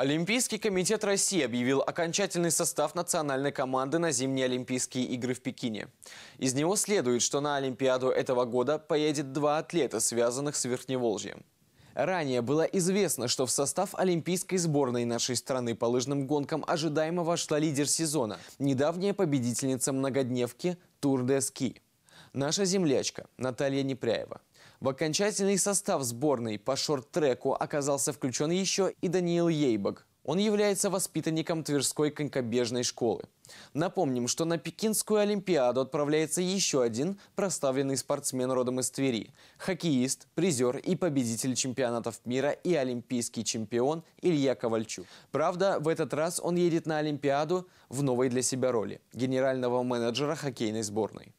Олимпийский комитет России объявил окончательный состав национальной команды на зимние Олимпийские игры в Пекине. Из него следует, что на Олимпиаду этого года поедет два атлета, связанных с Верхневолжьем. Ранее было известно, что в состав олимпийской сборной нашей страны по лыжным гонкам ожидаемо вошла лидер сезона, недавняя победительница многодневки Тур де Ски. Наша землячка Наталья Непряева. В окончательный состав сборной по шорт-треку оказался включен еще и Даниил Ейбак. Он является воспитанником Тверской конькобежной школы. Напомним, что на Пекинскую Олимпиаду отправляется еще один проставленный спортсмен родом из Твери. Хоккеист, призер и победитель чемпионатов мира и олимпийский чемпион Илья Ковальчук. Правда, в этот раз он едет на Олимпиаду в новой для себя роли – генерального менеджера хоккейной сборной.